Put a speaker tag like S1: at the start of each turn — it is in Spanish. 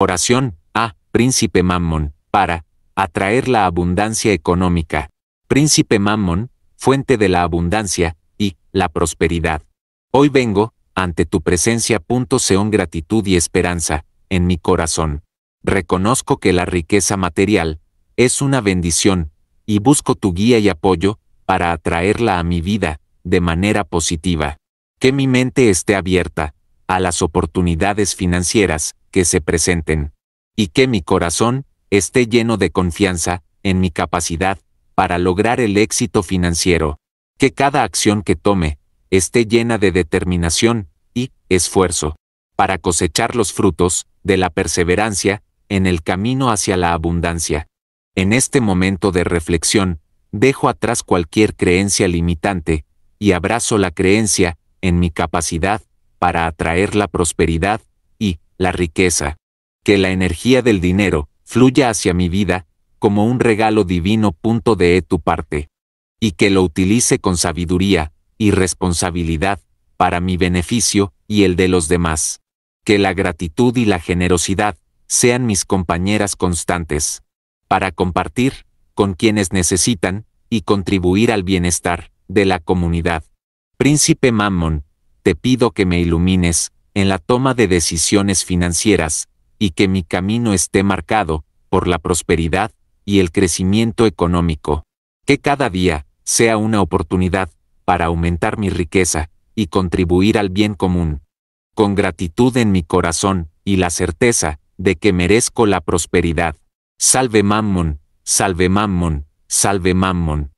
S1: Oración, a, ah, príncipe Mammon, para, atraer la abundancia económica. Príncipe Mammon, fuente de la abundancia, y, la prosperidad. Hoy vengo, ante tu presencia. Seón gratitud y esperanza, en mi corazón. Reconozco que la riqueza material, es una bendición, y busco tu guía y apoyo, para atraerla a mi vida, de manera positiva. Que mi mente esté abierta, a las oportunidades financieras, que se presenten. Y que mi corazón esté lleno de confianza en mi capacidad para lograr el éxito financiero. Que cada acción que tome esté llena de determinación y esfuerzo para cosechar los frutos de la perseverancia en el camino hacia la abundancia. En este momento de reflexión, dejo atrás cualquier creencia limitante y abrazo la creencia en mi capacidad para atraer la prosperidad la riqueza, que la energía del dinero fluya hacia mi vida como un regalo divino. punto de tu parte, y que lo utilice con sabiduría y responsabilidad para mi beneficio y el de los demás. Que la gratitud y la generosidad sean mis compañeras constantes, para compartir con quienes necesitan y contribuir al bienestar de la comunidad. Príncipe Mammon, te pido que me ilumines en la toma de decisiones financieras, y que mi camino esté marcado por la prosperidad y el crecimiento económico. Que cada día sea una oportunidad para aumentar mi riqueza y contribuir al bien común. Con gratitud en mi corazón y la certeza de que merezco la prosperidad. Salve Mammon, salve Mammon, salve Mammon.